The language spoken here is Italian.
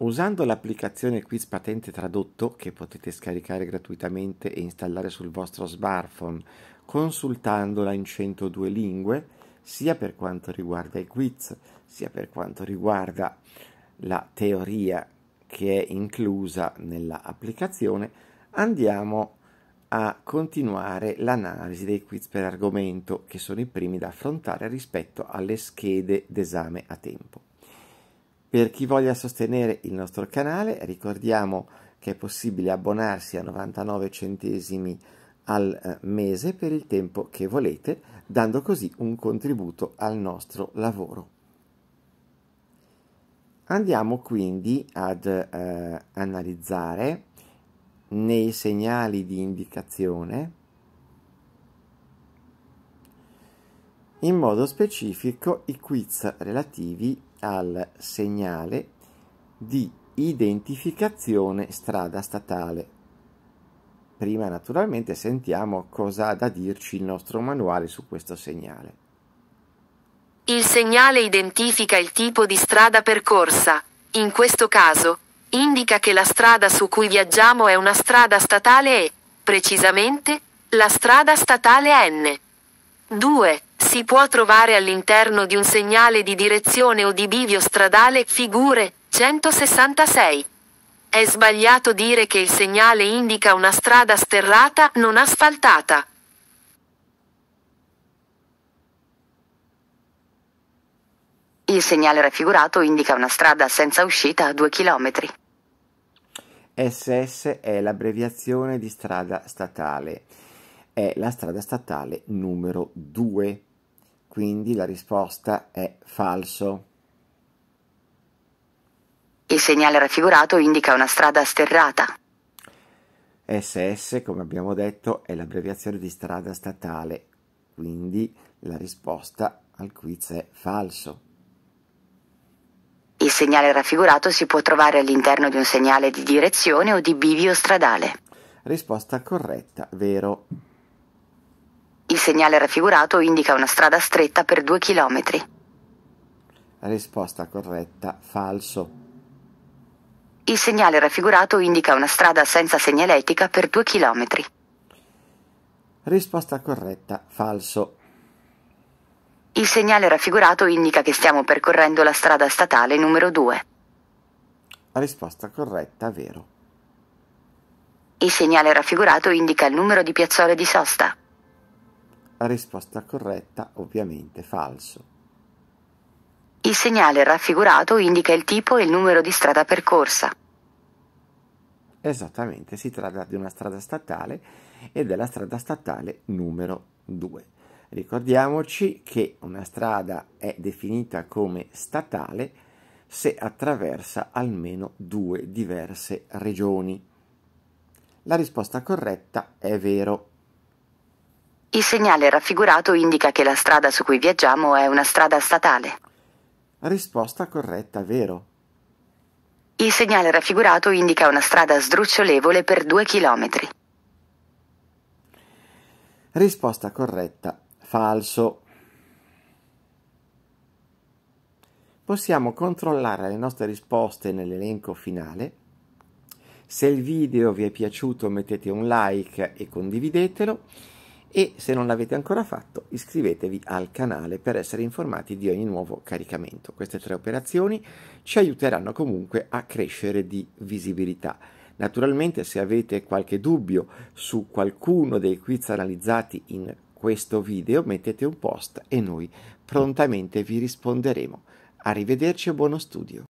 Usando l'applicazione Quiz Patente Tradotto, che potete scaricare gratuitamente e installare sul vostro smartphone, consultandola in 102 lingue, sia per quanto riguarda i quiz, sia per quanto riguarda la teoria che è inclusa nell'applicazione, andiamo a continuare l'analisi dei quiz per argomento, che sono i primi da affrontare rispetto alle schede d'esame a tempo. Per chi voglia sostenere il nostro canale ricordiamo che è possibile abbonarsi a 99 centesimi al eh, mese per il tempo che volete, dando così un contributo al nostro lavoro. Andiamo quindi ad eh, analizzare nei segnali di indicazione in modo specifico i quiz relativi al segnale di identificazione strada statale. Prima naturalmente sentiamo cosa ha da dirci il nostro manuale su questo segnale. Il segnale identifica il tipo di strada percorsa. In questo caso, indica che la strada su cui viaggiamo è una strada statale e, precisamente, la strada statale N. 2 si può trovare all'interno di un segnale di direzione o di bivio stradale, figure 166. È sbagliato dire che il segnale indica una strada sterrata, non asfaltata. Il segnale raffigurato indica una strada senza uscita a 2 km. SS è l'abbreviazione di strada statale. È la strada statale numero 2 quindi la risposta è falso. Il segnale raffigurato indica una strada sterrata. SS, come abbiamo detto, è l'abbreviazione di strada statale, quindi la risposta al quiz è falso. Il segnale raffigurato si può trovare all'interno di un segnale di direzione o di bivio stradale. Risposta corretta, vero. Il segnale raffigurato indica una strada stretta per due chilometri. Risposta corretta, falso. Il segnale raffigurato indica una strada senza segnaletica per due chilometri. Risposta corretta, falso. Il segnale raffigurato indica che stiamo percorrendo la strada statale numero 2. Risposta corretta, vero. Il segnale raffigurato indica il numero di piazzole di sosta risposta corretta ovviamente falso. Il segnale raffigurato indica il tipo e il numero di strada percorsa. Esattamente, si tratta di una strada statale e della strada statale numero 2. Ricordiamoci che una strada è definita come statale se attraversa almeno due diverse regioni. La risposta corretta è vero. Il segnale raffigurato indica che la strada su cui viaggiamo è una strada statale. Risposta corretta, vero? Il segnale raffigurato indica una strada sdrucciolevole per due chilometri. Risposta corretta, falso. Possiamo controllare le nostre risposte nell'elenco finale. Se il video vi è piaciuto mettete un like e condividetelo e se non l'avete ancora fatto iscrivetevi al canale per essere informati di ogni nuovo caricamento. Queste tre operazioni ci aiuteranno comunque a crescere di visibilità. Naturalmente se avete qualche dubbio su qualcuno dei quiz analizzati in questo video mettete un post e noi prontamente vi risponderemo. Arrivederci e buono studio!